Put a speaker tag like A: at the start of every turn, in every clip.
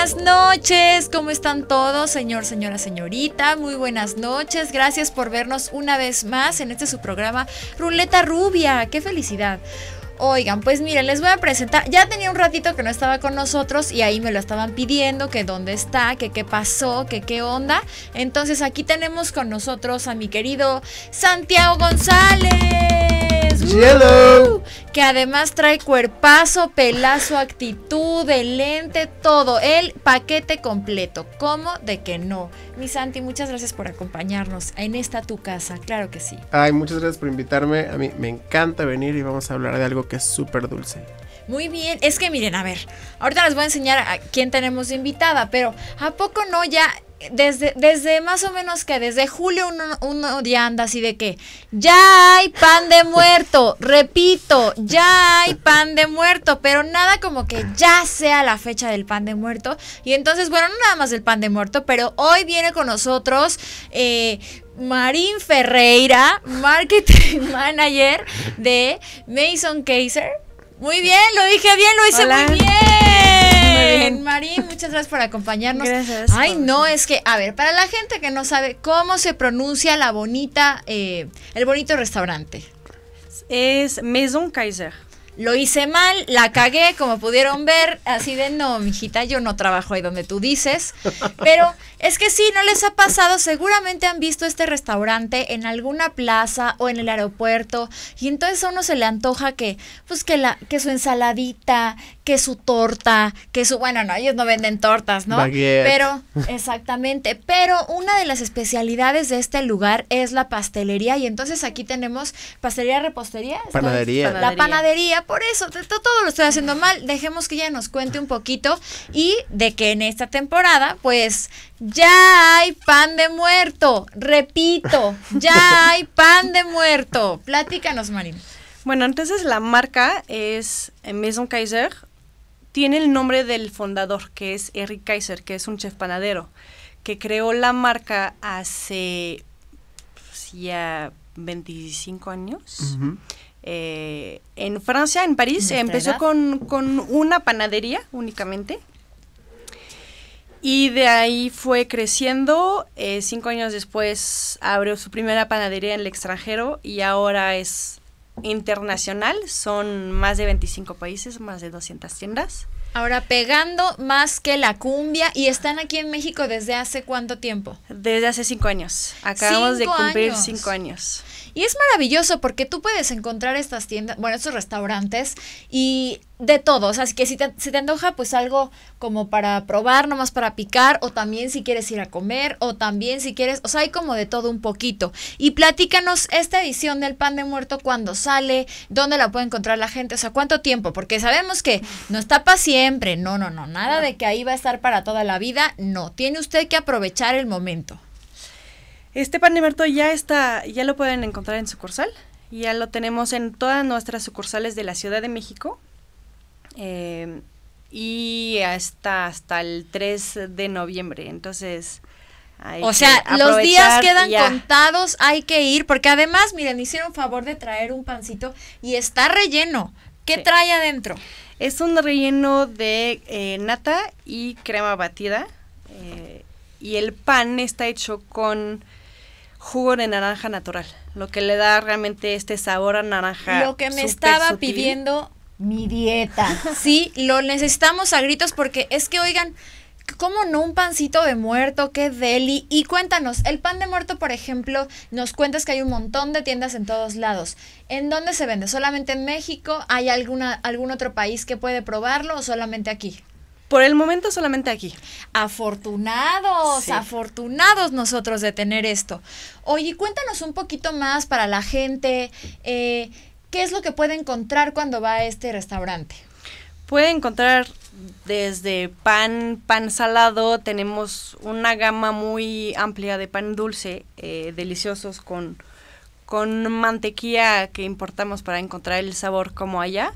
A: buenas noches. ¿Cómo están todos, señor, señora, señorita? Muy buenas noches. Gracias por vernos una vez más en este su programa Ruleta Rubia. ¡Qué felicidad! Oigan, pues miren, les voy a presentar. Ya tenía un ratito que no estaba con nosotros y ahí me lo estaban pidiendo, que dónde está, que qué pasó, que qué onda. Entonces aquí tenemos con nosotros a mi querido Santiago González. Que además trae cuerpazo, pelazo, actitud, el lente, todo. El paquete completo. ¿Cómo de que no? Mi Santi, muchas gracias por acompañarnos en esta tu casa. Claro que sí.
B: Ay, muchas gracias por invitarme. A mí me encanta venir y vamos a hablar de algo que es súper dulce.
A: Muy bien, es que miren, a ver, ahorita les voy a enseñar a quién tenemos invitada, pero ¿a poco no ya desde, desde más o menos que desde julio uno, uno, ya anda así de que ya hay pan de muerto, repito, ya hay pan de muerto, pero nada como que ya sea la fecha del pan de muerto. Y entonces, bueno, no nada más del pan de muerto, pero hoy viene con nosotros eh, Marín Ferreira, marketing manager de Mason Kaiser. Muy bien, lo dije bien, lo hice muy bien. Marín, muchas gracias por acompañarnos. Ay, no, es que, a ver, para la gente que no sabe, ¿cómo se pronuncia la bonita, eh, el bonito restaurante? Es Maison Kaiser. Lo hice mal, la cagué, como pudieron ver, así de no, mijita, yo no trabajo ahí donde tú dices. Pero es que sí, no les ha pasado, seguramente han visto este restaurante en alguna plaza o en el aeropuerto y entonces a uno se le antoja que pues la que su ensaladita, que su torta, que su, bueno, no, ellos no venden tortas, ¿no? Pero, exactamente, pero una de las especialidades de este lugar es la pastelería y entonces aquí tenemos pastelería, repostería. Panadería. La panadería, por eso, todo lo estoy haciendo mal, dejemos que ella nos cuente un poquito y de que en esta temporada, pues, ya hay pan de muerto, repito, ya hay pan de muerto. Platícanos, Marín. Bueno, entonces la marca
C: es eh, Maison Kaiser, tiene el nombre del fundador, que es Eric Kaiser, que es un chef panadero, que creó la marca hace pues, ya 25 años. Eh, en Francia, en París, empezó con, una panadería únicamente. Y de ahí fue creciendo. Eh, cinco años después abrió su primera panadería en el extranjero y ahora es internacional son más de 25 países, más de 200 tiendas.
A: Ahora, pegando más que la cumbia, ¿y están aquí en México desde hace cuánto tiempo? Desde hace cinco años. Acabamos de cumplir cinco años. Y es maravilloso porque tú puedes encontrar estas tiendas, bueno, estos restaurantes y de todo. O sea, que si te, si te antoja, pues algo como para probar, nomás para picar, o también si quieres ir a comer, o también si quieres, o sea, hay como de todo un poquito. Y platícanos esta edición del pan de muerto, Cuando sale, dónde la puede encontrar la gente, o sea, cuánto tiempo, porque sabemos que no está para siempre, no, no, no, nada de que ahí va a estar para toda la vida, no, tiene usted que aprovechar el momento. Este pan de muerto ya
C: está, ya lo pueden encontrar en sucursal. Ya lo tenemos en todas nuestras sucursales de la Ciudad de México. Eh, y hasta, hasta el 3 de noviembre. Entonces, o sea, los días quedan
A: contados, hay que ir, porque además, miren, hicieron favor de traer un pancito y está relleno. ¿Qué trae adentro? Es un relleno de eh, nata y crema batida.
C: Eh, y el pan está hecho con jugo de naranja natural, lo que le da realmente este sabor a naranja. Lo que me estaba pidiendo
A: mi dieta. Sí, lo necesitamos a gritos porque es que oigan, ¿Cómo no un pancito de muerto? ¡Qué deli! Y cuéntanos, el pan de muerto, por ejemplo, nos cuentas que hay un montón de tiendas en todos lados. ¿En dónde se vende? ¿Solamente en México? ¿Hay alguna, algún otro país que puede probarlo o solamente aquí? Por el momento solamente aquí. Afortunados, afortunados nosotros de tener esto. Oye, cuéntanos un poquito más para la gente, eh, ¿qué es lo que puede encontrar cuando va a este restaurante?
C: Puede encontrar desde pan, pan salado, tenemos una gama muy amplia de pan dulce, eh, deliciosos con, con mantequilla que importamos para encontrar el sabor como allá.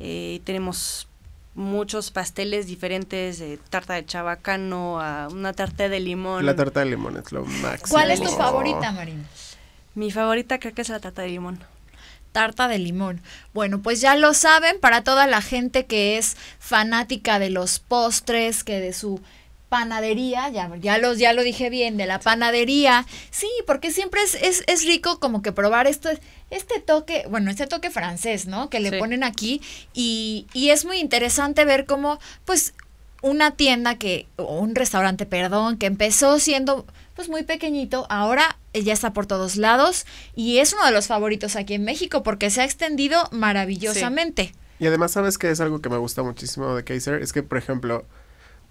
C: Eh, tenemos muchos pasteles diferentes, tarta de chabacano, una tarta de limón. La
B: tarta de limón es lo máximo. ¿Cuál es tu favorita,
A: Marina? Mi favorita creo que es la tarta de limón tarta de limón. Bueno, pues ya lo saben para toda la gente que es fanática de los postres, que de su panadería, ya, ya, los, ya lo dije bien, de la panadería. Sí, porque siempre es, es, es rico como que probar esto, este toque, bueno, este toque francés, ¿no? Que le ponen aquí y, es muy interesante ver cómo, pues, una tienda que, o un restaurante, perdón, que empezó siendo pues muy pequeñito, ahora ya está por todos lados y es uno de los favoritos aquí en México porque se ha extendido maravillosamente.
B: Y además, ¿sabes que es algo que me gusta muchísimo de Kaiser? Es que, por ejemplo,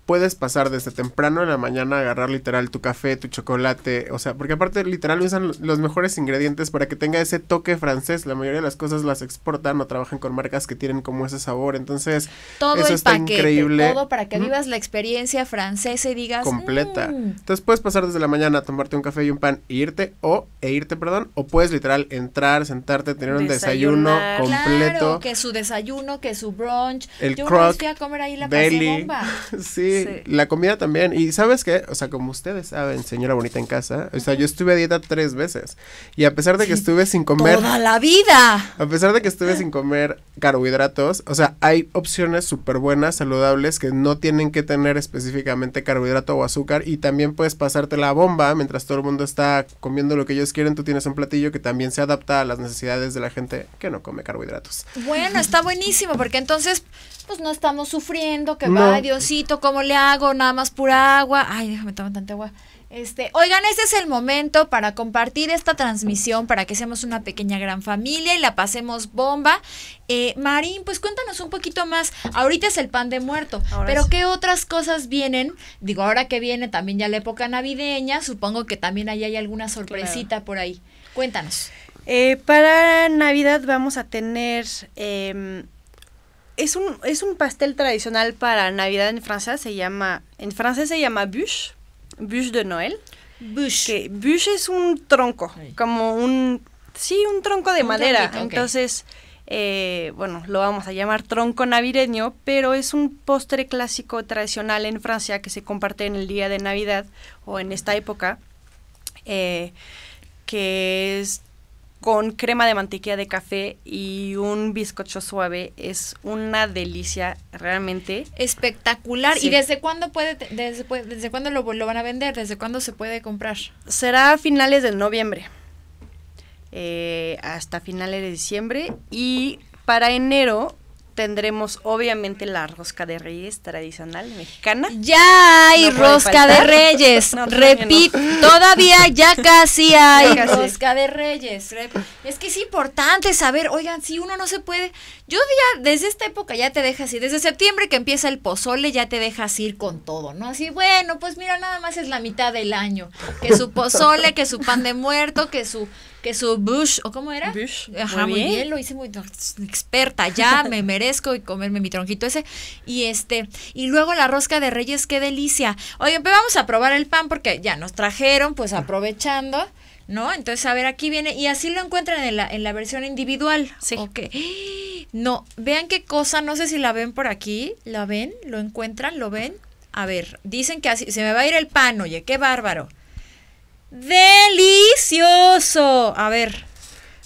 B: puedes pasar desde temprano en la mañana a agarrar literal tu café, tu chocolate, o sea, porque aparte literal usan los mejores ingredientes para que tenga ese toque francés. La mayoría de las cosas las exportan o trabajan con marcas que tienen como ese sabor, entonces todo el está paquete, increíble. Todo
A: para que vivas la experiencia francesa y digas
B: completa. Mm". Entonces puedes pasar desde la mañana a tomarte un café y un pan e irte o e irte, perdón, o puedes literal entrar, sentarte, tener un desayuno completo, que
A: su desayuno, que su brunch, el Yo no fui a comer ahí la bomba. sí
B: la comida también. Y sabes qué, o sea, como ustedes saben, señora bonita en casa, o sea, yo estuve a dieta tres veces. Y a pesar de que estuve sin comer... Toda
A: la vida.
B: A pesar de que estuve sin comer carbohidratos, o sea, hay opciones súper buenas, saludables, que no tienen que tener específicamente carbohidrato o azúcar. Y también puedes pasarte la bomba mientras todo el mundo está comiendo lo que ellos quieren. Tú tienes un platillo que también se adapta a las necesidades de la gente que no come carbohidratos.
A: Bueno, está buenísimo, porque entonces, pues no estamos sufriendo, que va, Diosito, como le hago? Nada más pura agua. Ay, déjame tomar tanta agua. Este, oigan, este es el momento para compartir esta transmisión, para que seamos una pequeña gran familia y la pasemos bomba. Eh, Marín, pues cuéntanos un poquito más. Ahorita es el pan de muerto, pero ¿qué otras cosas vienen? Digo, ahora que viene también ya la época navideña, supongo que también ahí hay alguna sorpresita por ahí. Cuéntanos.
C: Eh, para Navidad vamos a tener... Em, es un, es un pastel tradicional para Navidad en Francia, se llama, en francés se llama bûche, bûche de Noël. Bûche. Que bûche es un tronco, como un, sí, un tronco de madera. Entonces, eh, bueno, lo vamos a llamar tronco navideño, pero es un postre clásico tradicional en Francia que se comparte en el día de Navidad o en esta época, eh, que es con crema de mantequilla de café y un bizcocho suave. Es una delicia, realmente. Espectacular. ¿Y desde
A: cuándo puede, desde cuándo lo, lo, van a vender? ¿Desde cuándo se puede comprar? Será a finales de noviembre.
C: Eh, hasta finales de diciembre. Y para enero tendremos obviamente la rosca de reyes tradicional mexicana.
A: Ya hay rosca de reyes. Repito, todavía ya casi hay rosca de reyes. Es que es importante saber, oigan, si uno no se puede, yo ya desde esta época ya te dejas ir, desde septiembre que empieza el pozole ya te dejas ir con todo, ¿no? Así, bueno, pues mira, nada más es la mitad del año, que su pozole, que su pan de muerto, que su que su bush, ¿o cómo era? Bush. Ajá, muy bien. lo hice muy experta, ya me merezco y comerme mi tronquito ese. Y este, y luego la rosca de reyes, qué delicia. Oye, pues vamos a probar el pan porque ya nos trajeron, pues aprovechando. ¿No? Entonces, a ver, aquí viene, y así lo encuentran en la, en la versión individual. Sí. Ok. No, vean qué cosa, no sé si la ven por aquí, la ven, lo encuentran, lo ven. A ver, dicen que así, se me va a ir el pan, oye, qué bárbaro delicioso. A ver,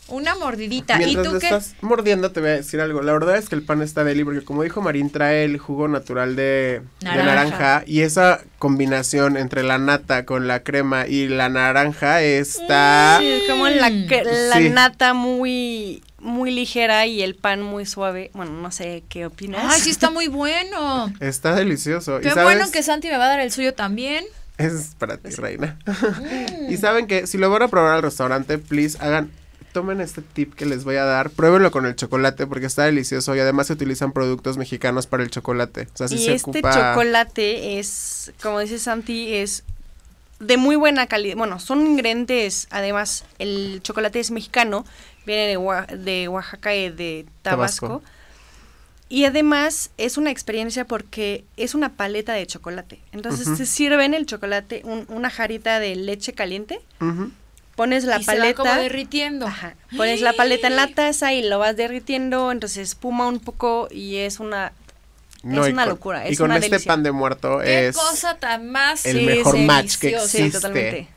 A: una mordidita. Mientras ¿Y tú estás
B: mordiendo, te voy a decir algo. La verdad es que el pan está deli, porque como dijo Marín, trae el jugo natural de naranja. Y esa combinación entre la nata con la crema y la naranja está. Sí, es como
C: la, mm. nata muy muy ligera y el pan muy suave. Bueno, no
A: sé qué opinas. Ay, sí está muy bueno.
B: está delicioso. Qué bueno que
A: Santi me va a dar el suyo también.
B: Es para ti, reina. Mm. y saben que si lo van a probar al restaurante, please hagan tomen este tip que les voy a dar, pruébenlo con el chocolate porque está delicioso y además se utilizan productos mexicanos para el chocolate. y este
C: chocolate es, como dice Santi, es de muy buena calidad. Bueno, son ingredientes, además el chocolate es mexicano, viene de, Oaxaca y de Tabasco. Y además es una experiencia porque es una paleta de chocolate. Entonces sirve te sirven el chocolate, una jarita de leche caliente. Pones la paleta.
A: derritiendo. Ajá, pones la paleta en la
C: taza y lo vas derritiendo, entonces espuma un
A: poco y es una es una locura. Es y con este pan de
B: muerto es. cosa
A: tan más el mejor match que existe. totalmente.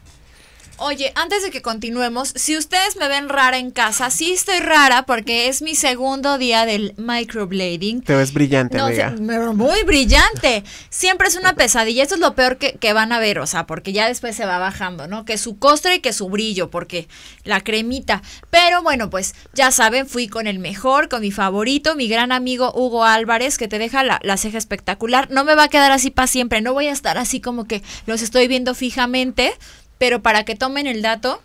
A: Oye, antes de que continuemos, si ustedes me ven rara en casa, sí estoy rara porque es mi segundo día del microblading.
B: Te ves brillante, amiga.
A: muy brillante. Siempre es una pesadilla. Esto es lo peor que, van a ver, o sea, porque ya después se va bajando, ¿no? Que su costra y que su brillo, porque la cremita. Pero bueno, pues ya saben, fui con el mejor, con mi favorito, mi gran amigo Hugo Álvarez, que te deja la, la ceja espectacular. No me va a quedar así para siempre, no voy a estar así como que los estoy viendo fijamente pero para que tomen el dato,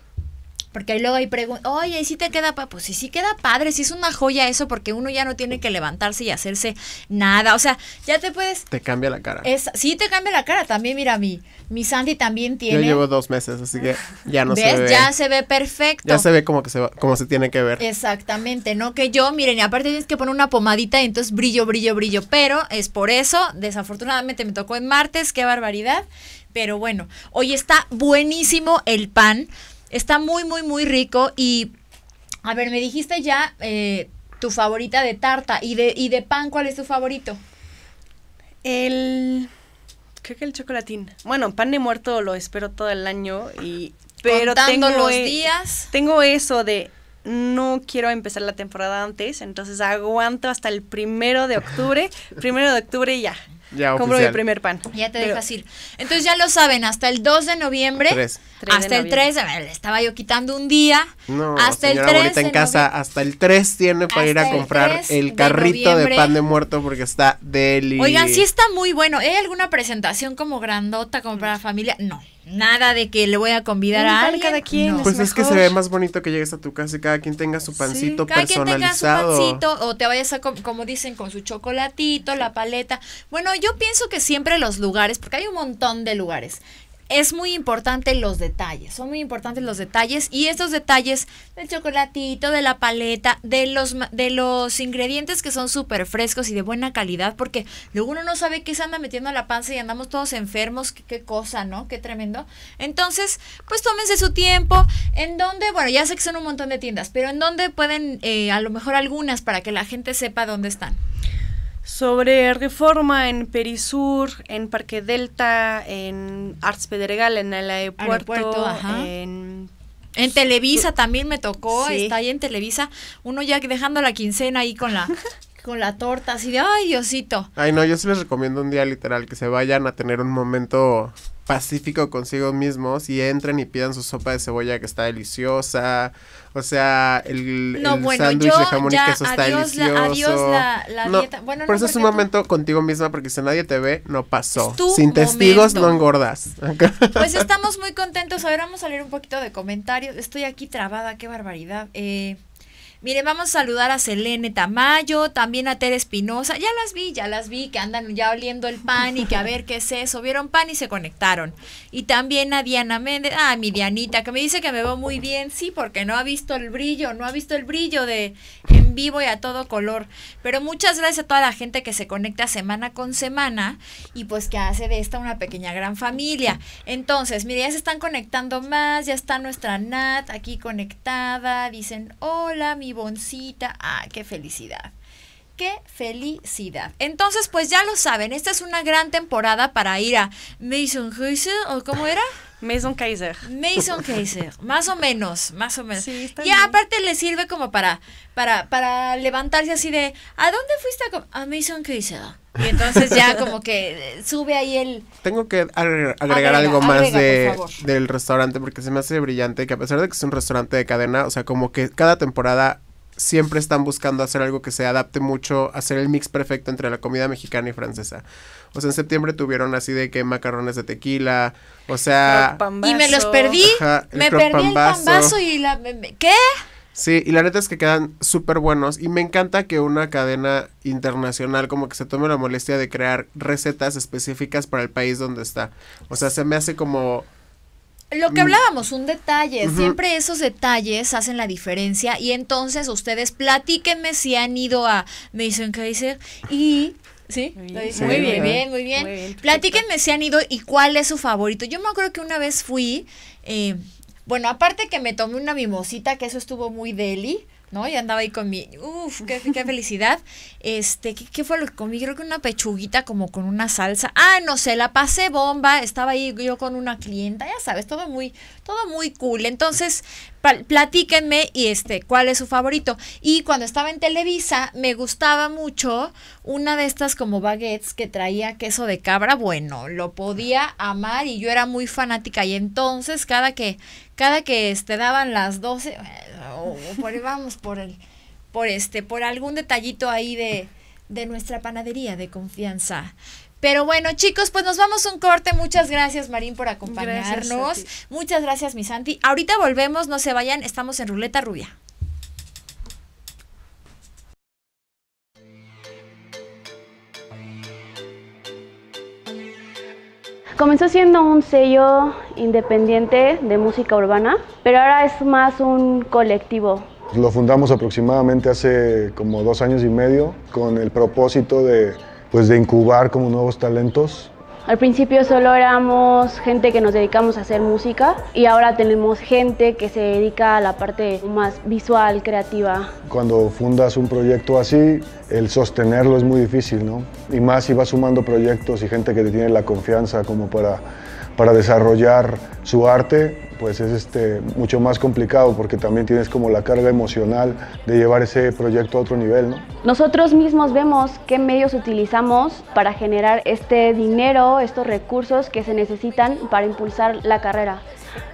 A: porque ahí luego hay preguntas, oye, ¿y si te queda, pues si sí queda padre, si es una joya eso, porque uno ya no tiene que levantarse y hacerse nada, o sea, ya te puedes...
B: Te cambia la cara.
A: Es, sí, te cambia la cara, también mira, mi, mi Sandy también tiene... Yo llevo
B: dos meses, así que ya no se ve. Ya
A: se ve perfecto. Ya se
B: ve como que se, como se tiene que ver.
A: Exactamente, no que yo, miren, y aparte tienes que poner una pomadita y entonces brillo, brillo, brillo, pero es por eso, desafortunadamente me tocó en martes, qué barbaridad, pero bueno, hoy está buenísimo el pan. Está muy, muy, muy rico. Y, a ver, me dijiste ya eh, tu favorita de tarta. ¿Y de, ¿Y de pan cuál es tu favorito? El...
C: Creo que el chocolatín. Bueno, pan de muerto lo espero todo el año y... Pero tengo los e-,
A: días.
C: Tengo eso de no quiero empezar la temporada antes, entonces aguanto hasta el
A: primero de octubre. primero de octubre y ya.
B: Ya Compro mi primer
A: pan. Ya te dejas Entonces ya lo saben, hasta el 2 de noviembre. hasta el 3, le estaba yo quitando un día.
B: No, hasta el 3 en casa, hasta el 3 tiene para ir a comprar el, carrito de, pan de muerto porque está deli. Oigan, sí está
A: muy bueno. ¿Hay alguna presentación como grandota como para la familia? No. Nada de que le voy a convidar a alguien. Cada quien Pues es, que se ve
B: más bonito que llegues a tu casa y cada quien tenga su pancito sí. cada Quien tenga su pancito
A: o te vayas a, como dicen, con su chocolatito, la paleta. Bueno, yo pienso que siempre los lugares, porque hay un montón de lugares, es muy importante los detalles, son muy importantes los detalles y estos detalles del chocolatito, de la paleta, de los, de los ingredientes que son súper frescos y de buena calidad, porque luego uno no sabe qué se anda metiendo a la panza y andamos todos enfermos, qué, cosa, ¿no? Qué tremendo. Entonces, pues tómense su tiempo, en donde, bueno, ya sé que son un montón de tiendas, pero en donde pueden, eh, a lo mejor algunas, para que la gente sepa dónde están. Sobre reforma en Perisur, en Parque Delta, en Arts Pedregal, en el aeropuerto, en en Televisa también me tocó, está ahí en Televisa, uno ya dejando la quincena ahí con la con la torta, así de, ay, Diosito.
B: Ay, no, yo sí les recomiendo un día literal que se vayan a tener un momento pacífico consigo mismos y entren y pidan su sopa de cebolla que está deliciosa. O sea, el, sándwich de jamón y queso está adiós delicioso. adiós la, dieta. Bueno, por eso es un momento contigo misma porque si nadie te ve, no pasó. Sin testigos no engordas.
A: Pues estamos muy contentos. A ver, vamos a leer un poquito de comentarios. Estoy aquí trabada, qué barbaridad. Eh, Miren, vamos a saludar a Selene Tamayo, también a Tere Espinosa. Ya las vi, ya las vi, que andan ya oliendo el pan y que a ver qué es eso. Vieron pan y se conectaron. Y también a Diana Méndez, ah, mi Dianita, que me dice que me veo muy bien. Sí, porque no ha visto el brillo, no ha visto el brillo de en vivo y a todo color. Pero muchas gracias a toda la gente que se conecta semana con semana y pues que hace de esta una pequeña gran familia. Entonces, mire, ya se están conectando más, ya está nuestra Nat aquí conectada. Dicen, hola, mi boncita, Ah, qué felicidad. Qué felicidad. Entonces, pues ya lo saben, esta es una gran temporada para ir a Mason Hussle, o cómo era. Mason Kaiser. Mason Kaiser, más o menos, más o menos. y aparte le sirve como para, para, para levantarse así de, ¿a dónde fuiste a, a Mason Kaiser? Y entonces ya como que eh, sube ahí el...
B: Tengo que agregar, algo más de, del restaurante porque se me hace brillante que a pesar de que es un restaurante de cadena, o sea, como que cada temporada siempre están buscando hacer algo que se adapte mucho, hacer el mix perfecto entre la comida mexicana y francesa. O sea, en septiembre tuvieron así de que macarrones de tequila, o sea... Y me los perdí, me perdí el pambazo
A: y la... ¿Qué?
B: Sí, y la neta es que quedan súper buenos y me encanta que una cadena internacional como que se tome la molestia de crear recetas específicas para el país donde está. O sea, se me hace como...
A: Lo que mm. hablábamos, un detalle, siempre esos detalles hacen la diferencia y entonces ustedes platíquenme si han ido a, Mason Kaiser y ¿Sí? Muy, bien,
D: muy bien, muy bien.
A: Platíquenme si han ido y cuál es su favorito. Yo me acuerdo que una vez fui, eh, bueno, aparte que me tomé una mimosita, que eso estuvo muy deli, ¿no? Y andaba ahí con mi, uff, qué, felicidad. Este, ¿qué, ¿qué, fue lo que comí? Creo que una pechuguita como con una salsa. Ah, no sé, la pasé bomba, estaba ahí yo con una clienta, ya sabes, todo muy, todo muy cool. Entonces, platíquenme y este, cuál es su favorito. Y cuando estaba en Televisa, me gustaba mucho una de estas como baguettes que traía queso de cabra. Bueno, lo podía amar y yo era muy fanática. Y entonces, cada que, cada que este, daban las 12, o, por, vamos por el, por este, por algún detallito ahí de, de nuestra panadería de confianza. Pero bueno, chicos, pues nos vamos un corte. Muchas gracias, Marín, por acompañarnos. Muchas gracias, mi Santi. Ahorita volvemos, no se vayan, estamos
D: en Ruleta Rubia. Comenzó siendo un sello independiente de música urbana, pero ahora es más un colectivo.
E: Lo fundamos aproximadamente hace como dos años y medio con el propósito de pues de incubar como nuevos talentos.
D: Al principio solo éramos gente que nos dedicamos a hacer música y ahora tenemos gente que se dedica a la parte más visual, creativa.
E: Cuando fundas un proyecto así, el sostenerlo es muy difícil, ¿no? Y más si vas sumando proyectos y gente que te tiene la confianza como para para desarrollar su arte, pues es este, mucho más complicado porque también tienes como la carga emocional de llevar ese proyecto a otro nivel. ¿no?
D: Nosotros mismos vemos qué medios utilizamos para generar este dinero, estos recursos que se necesitan para impulsar la carrera.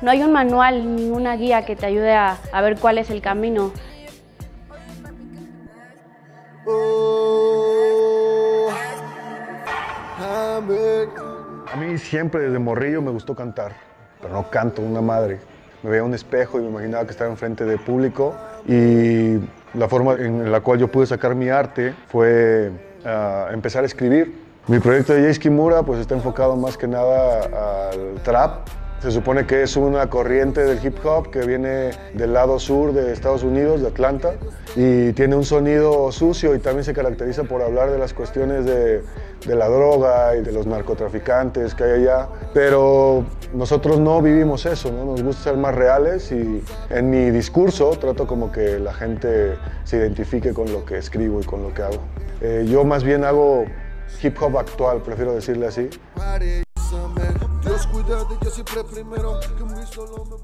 D: No hay un manual, ni una guía que te ayude a, ver cuál es el camino.
E: Oh, a mí siempre desde morrillo me gustó cantar, pero no canto una madre. Me veía un espejo y me imaginaba que estaba enfrente de público y la forma en la cual yo pude sacar mi arte fue ah, empezar a escribir. Mi proyecto de Jace Kimura pues está enfocado más que nada al trap, se supone que es una corriente del hip hop que viene del lado sur de Estados Unidos, de Atlanta, y tiene un sonido sucio y también se caracteriza por hablar de las cuestiones de, la droga y de los narcotraficantes que hay allá. Pero nosotros no vivimos eso, ¿no? nos gusta ser más reales y en mi discurso trato como que la gente se identifique con lo que escribo y con lo que hago. Eh, yo más bien hago hip hop actual, prefiero decirle así. Dios cuida de yo siempre primero. Que un solo me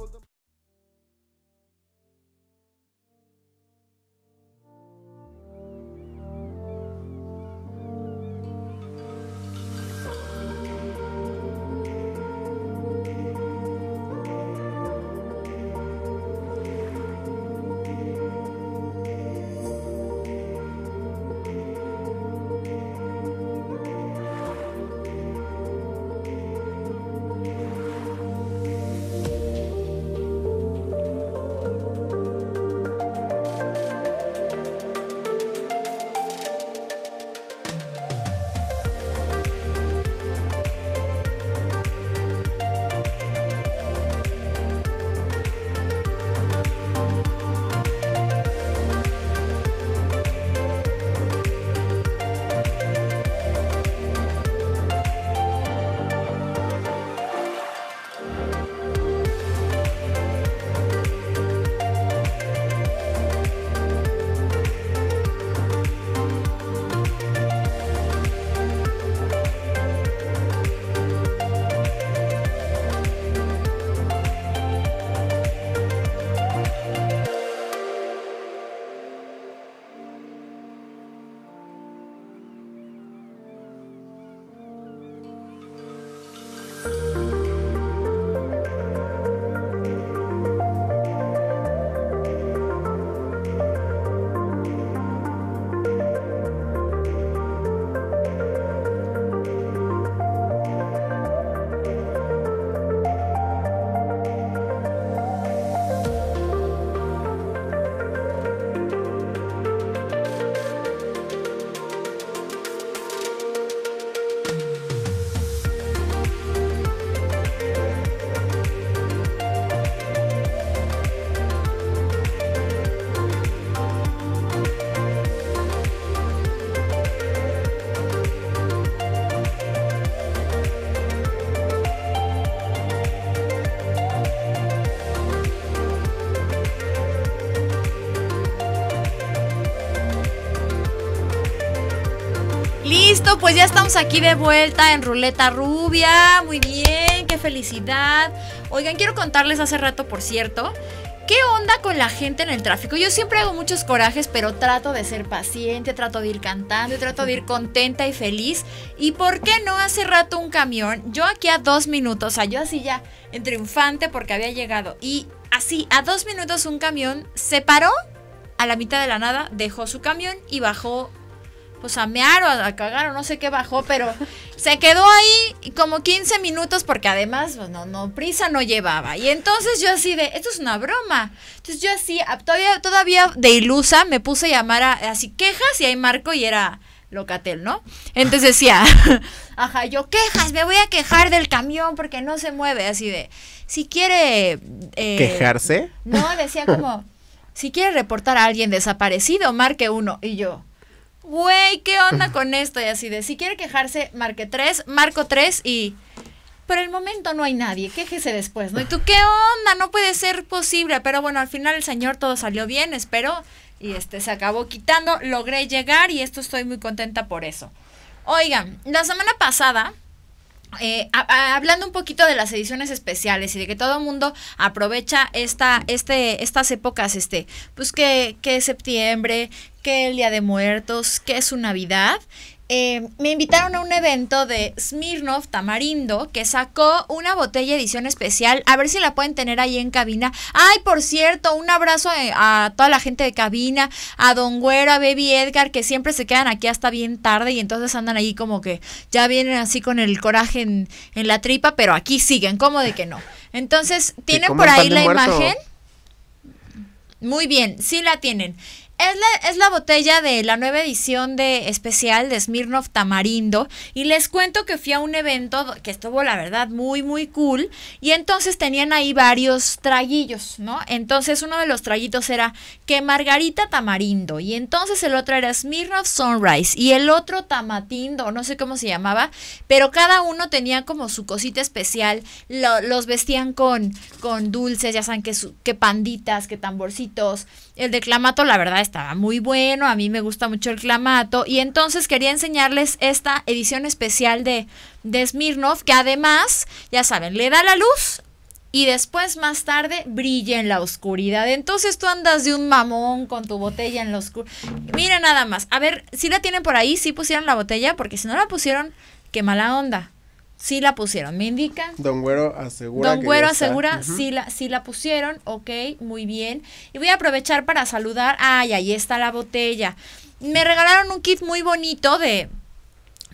A: pues ya estamos aquí de vuelta en Ruleta Rubia. Muy bien, qué felicidad. Oigan, quiero contarles hace rato, por cierto, ¿Qué onda con la gente en el tráfico? Yo siempre hago muchos corajes, pero trato de ser paciente, trato de ir cantando, trato de ir contenta y feliz. ¿Y por qué no hace rato un camión? Yo aquí a dos minutos, o sea, yo así ya en triunfante porque había llegado. Y así, a dos minutos un camión se paró a la mitad de la nada, dejó su camión y bajó pues a o a cagar o no sé qué bajó, pero se quedó ahí como 15 minutos porque además, pues, no, no, prisa no llevaba. Y entonces yo así de, esto es una broma. Entonces yo así, todavía, todavía de ilusa me puse a llamar a, así quejas y ahí marco y era... Locatel, ¿no? Entonces decía, ajá, yo quejas, me voy a quejar del camión porque no se mueve, así de, si quiere... Eh, ¿Quejarse? No, decía como, si quiere reportar a alguien desaparecido, marque uno. Y yo, güey, ¿qué onda con esto? Y así de, si quiere quejarse, marque 3, marco 3 y... Por el momento no hay nadie, quéjese después, ¿no? ¿Y tú qué onda? No puede ser posible. Pero bueno, al final el señor todo salió bien, espero. Y este se acabó quitando, logré llegar y esto estoy muy contenta por eso. Oigan, la semana pasada eh, hablando un poquito de las ediciones especiales y de que todo el mundo aprovecha esta, este, estas épocas, este, pues que, que septiembre, que el Día de Muertos, que es su Navidad, Em, me invitaron a un evento de Smirnov Tamarindo que sacó una botella edición especial. A ver si la pueden tener ahí en cabina. Ay, por cierto, un abrazo eh, a toda la gente de cabina, a Don Güero, a Baby Edgar, que siempre se quedan aquí hasta bien tarde y entonces andan ahí como que ya vienen así con el coraje en, la tripa, pero aquí siguen, como de que no? Entonces, ¿tienen por ahí la imagen? Muy bien, sí la tienen. Es la, es la, botella de la nueva edición de especial de Smirnoff Tamarindo. Y les cuento que fui a un evento que estuvo, la verdad, muy, muy cool. Y entonces tenían ahí varios traguillos, ¿no? Entonces uno de los traguitos era que Margarita Tamarindo. Y entonces el otro era Smirnoff Sunrise. Y el otro Tamatindo, no sé cómo se llamaba. Pero cada uno tenía como su cosita especial. los vestían con, con dulces, ya saben, que, que panditas, que tamborcitos el de clamato, la verdad, estaba muy bueno. A mí me gusta mucho el clamato. Y entonces quería enseñarles esta edición especial de, de que además, ya saben, le da la luz y después más tarde brilla en la oscuridad. Entonces tú andas de un mamón con tu botella en la oscuridad. Mira nada más. A ver, si la tienen por ahí, si pusieron la botella, porque si no la pusieron, qué mala onda sí la pusieron, me indican.
B: Don Güero asegura. Don Güero asegura,
A: la, sí la pusieron, ok, muy bien. Y voy a aprovechar para saludar, ay, ahí está la botella. Me regalaron un kit muy bonito de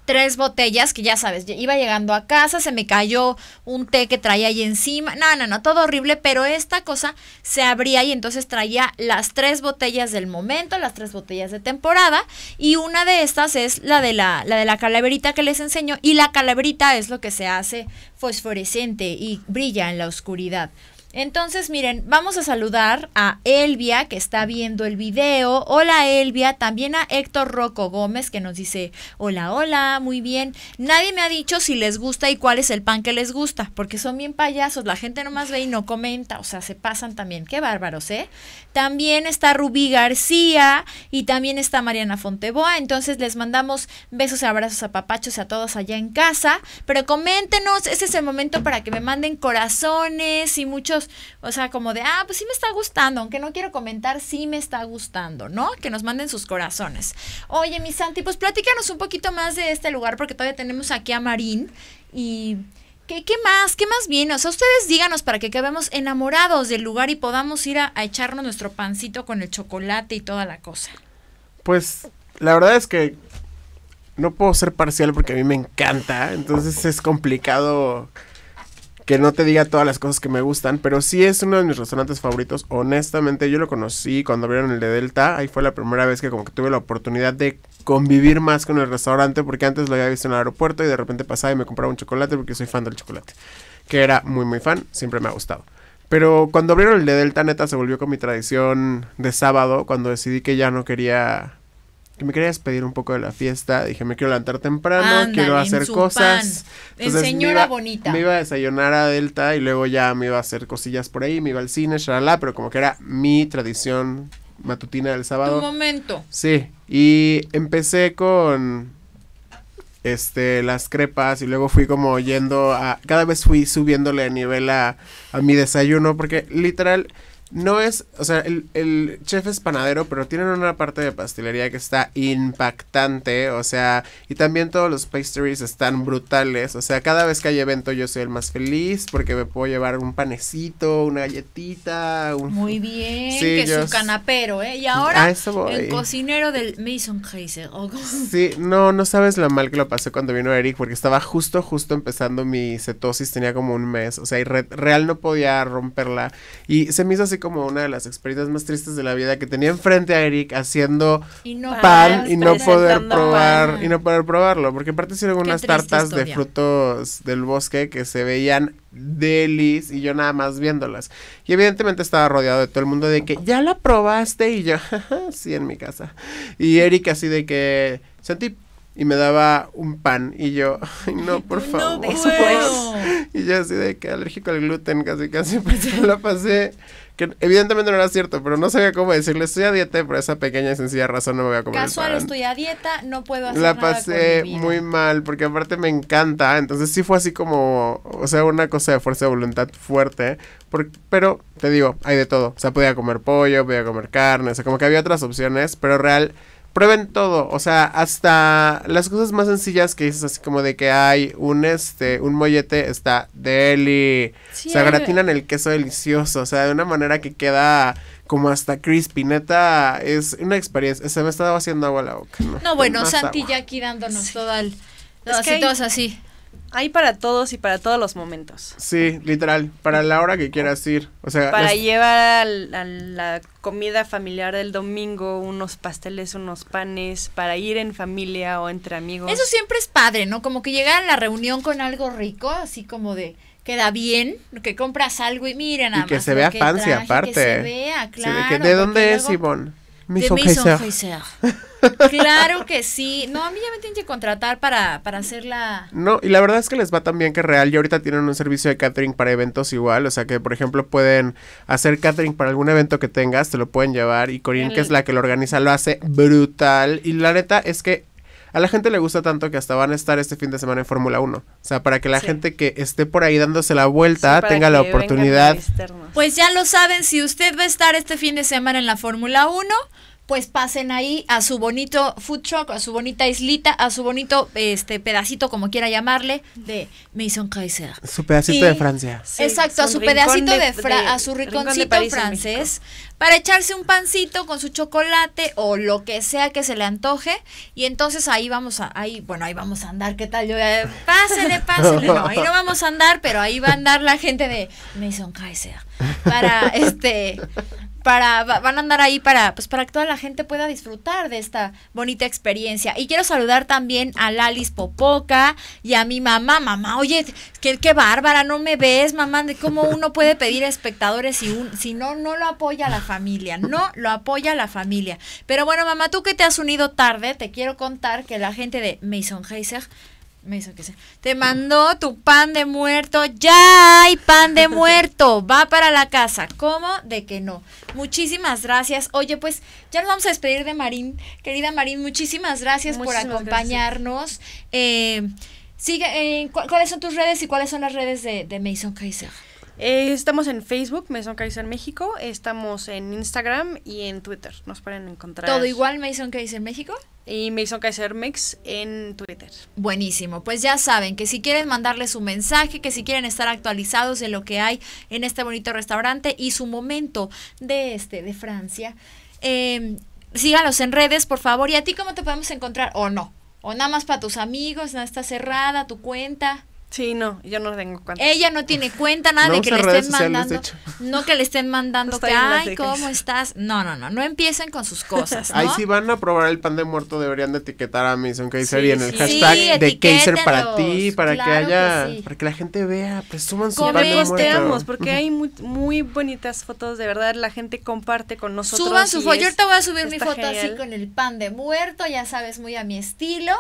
A: tres botellas que ya sabes, iba llegando a casa, se me cayó un té que traía ahí encima, no, no, no, todo horrible, pero esta cosa se abría y entonces traía las tres botellas del momento, las tres botellas de temporada y una de estas es la de la, la de la calaverita que les enseño y la calaverita es lo que se hace fosforescente y brilla en la oscuridad. Entonces, miren, vamos a saludar a Elvia, que está viendo el video. Hola, Elvia. También a Héctor Roco Gómez, que nos dice, hola, hola, muy bien. Nadie me ha dicho si les gusta y cuál es el pan que les gusta, porque son bien payasos. La gente nomás ve y no comenta, o sea, se pasan también. Qué bárbaros, ¿eh? También está Rubí García y también está Mariana Fonteboa. Entonces, les mandamos besos y abrazos a papachos y a todos allá en casa. Pero coméntenos, Ese es el momento para que me manden corazones y muchos o sea, como de, ah, pues sí me está gustando, aunque no quiero comentar, sí me está gustando, ¿no? Que nos manden sus corazones. Oye, mi Santi, pues platícanos un poquito más de este lugar, porque todavía tenemos aquí a Marín y... ¿Qué, ¿Qué, más? ¿Qué más viene? O sea, ustedes díganos para que quedemos enamorados del lugar y podamos ir a, a, echarnos nuestro pancito con el chocolate y toda la cosa.
B: Pues la verdad es que no puedo ser parcial porque a mí me encanta, entonces es complicado que no te diga todas las cosas que me gustan, pero sí es uno de mis restaurantes favoritos. Honestamente, yo lo conocí cuando abrieron el de Delta. Ahí fue la primera vez que como que tuve la oportunidad de convivir más con el restaurante, porque antes lo había visto en el aeropuerto y de repente pasaba y me compraba un chocolate porque soy fan del chocolate. Que era muy, muy fan, siempre me ha gustado. Pero cuando abrieron el de Delta, neta, se volvió con mi tradición de sábado, cuando decidí que ya no quería que me quería despedir un poco de la fiesta. Dije, me quiero levantar temprano, quiero hacer cosas. Entonces, señora me iba, bonita. Me iba a desayunar a Delta y luego ya me iba a hacer cosillas por ahí, me iba al cine, shalala, pero como que era mi tradición matutina del sábado. Un
A: momento.
B: Sí, y empecé con este, las crepas y luego fui como yendo a, cada vez fui subiéndole a nivel a, a mi desayuno porque literal no es, o sea, el, chef es panadero, pero tienen una parte de pastelería que está impactante, o sea, y también todos los pastries están brutales, o sea, cada vez que hay evento yo soy el más feliz porque me puedo llevar un panecito, una galletita, un... Muy bien, que es su
A: canapero, ¿eh? Y ahora el cocinero del Mason Kaiser.
B: sí, no, no sabes lo mal que lo pasé cuando vino Eric porque estaba justo, justo empezando mi cetosis, tenía como un mes, o sea, y real no podía romperla y se me hizo así como una de las experiencias más tristes de la vida que tenía enfrente a Eric haciendo pan y no poder probar y no poder probarlo, porque aparte hicieron unas tartas de frutos del bosque que se veían delis y yo nada más viéndolas. Y evidentemente estaba rodeado de todo el mundo de que ya la probaste y yo, sí, en mi casa. Y Eric así de que sentí y me daba un pan y yo, ay no, por favor. Y yo así de que alérgico al gluten, casi casi, pues la pasé que evidentemente no era cierto, pero no sabía cómo decirle, estoy a dieta por esa pequeña y sencilla razón no me voy a comer Casual, estoy
A: a dieta, no puedo hacer La pasé muy
B: mal, porque aparte me encanta, entonces sí fue así como, o sea, una cosa de fuerza de voluntad fuerte, pero te digo, hay de todo, o sea, podía comer pollo, podía comer carne, o sea, como que había otras opciones, pero real prueben todo, o sea, hasta las cosas más sencillas que dices así como de que hay un este un mollete está deli, se gratinan el queso delicioso, o sea, de una manera que queda como hasta crispy, neta, es una experiencia, se me estaba haciendo agua la boca. No, bueno, Santi
A: ya aquí
C: dándonos todo el... es así, así. Hay para todos y para todos los momentos.
B: Sí, literal, para la hora que quieras ir. O sea, para
C: llevar a la, comida familiar del domingo unos pasteles, unos panes, para ir en familia o entre
A: amigos. Eso siempre es padre, ¿no? Como que llegar a la reunión con algo rico, así como de queda bien, que compras algo y miren nada y que se vea fancy aparte. Que se vea, claro.
B: ¿De, dónde es, Simón? de Maison
A: Claro que sí. No, a mí ya me tienen que contratar para, para hacer la...
B: No, y la verdad es que les va tan bien que real. Y ahorita tienen un servicio de catering para eventos igual. O sea que, por ejemplo, pueden hacer catering para algún evento que tengas, te lo pueden llevar. Y Corinne que es la que lo organiza, lo hace brutal. Y la neta es que a la gente le gusta tanto que hasta van a estar este fin de semana en Fórmula 1. O sea, para que la gente que esté por ahí dándose la vuelta tenga la oportunidad.
A: Pues ya lo saben, si usted va a estar este fin de semana en la Fórmula 1, pues pasen ahí a su bonito food truck, a su bonita islita, a su bonito este pedacito, como quiera llamarle, de Maison Kaiser. Su
B: pedacito de Francia.
A: exacto, a su pedacito de, a su rinconcito francés, para echarse un pancito con su chocolate o lo que sea que se le antoje. Y entonces ahí vamos a, ahí, bueno, ahí vamos a andar, ¿qué tal? Yo, eh, pásele, pásele, no, ahí no vamos a andar, pero ahí va a andar la gente de Maison Kaiser. Para este para van a andar ahí para pues para que toda la gente pueda disfrutar de esta bonita experiencia y quiero saludar también a Lalis Popoca y a mi mamá mamá oye qué, bárbara no me ves mamá de cómo uno puede pedir espectadores si si no no lo apoya la familia no lo apoya la familia pero bueno mamá tú que te has unido tarde te quiero contar que la gente de Mason Heiser que Te mandó tu pan de muerto. Ya hay pan de muerto. Va para la casa. ¿Cómo? De que no. Muchísimas gracias. Oye, pues ya nos vamos a despedir de Marín. Querida Marín, muchísimas gracias por acompañarnos. Eh, sigue, eh, ¿Cuáles son tus redes y cuáles son las redes de, de Mason
C: Kaiser? Eh, estamos en Facebook, Mason en México. Estamos en Instagram
A: y en Twitter. Nos pueden encontrar. Todo igual, Mason en México. Y Mason Kaiser Mix en Twitter. Buenísimo. Pues ya saben que si quieren mandarles un mensaje, que si quieren estar actualizados de lo que hay en este bonito restaurante y su momento de este, de Francia, eh, em, síganos en redes, por favor. ¿Y a ti cómo te podemos encontrar? ¿O no? ¿O nada más para tus amigos? ¿Nada está cerrada tu cuenta? Sí, no, yo no tengo cuenta. Ella no tiene cuenta, nada de que le estén mandando. No que le estén mandando que, ay, ¿cómo estás? No, no, no, no empiecen con sus cosas. Ahí si
B: van a probar el pan de muerto, deberían de etiquetar a Mason Kaiser y en el hashtag de Kaiser para ti, para que haya, para que la gente vea, pues suman su pan de muerto. porque hay
C: muy, muy, bonitas fotos, de verdad, la gente comparte con nosotros. Suban su foto, yo ahorita voy a subir mi foto así
A: con el pan de muerto, ya sabes, muy a mi estilo,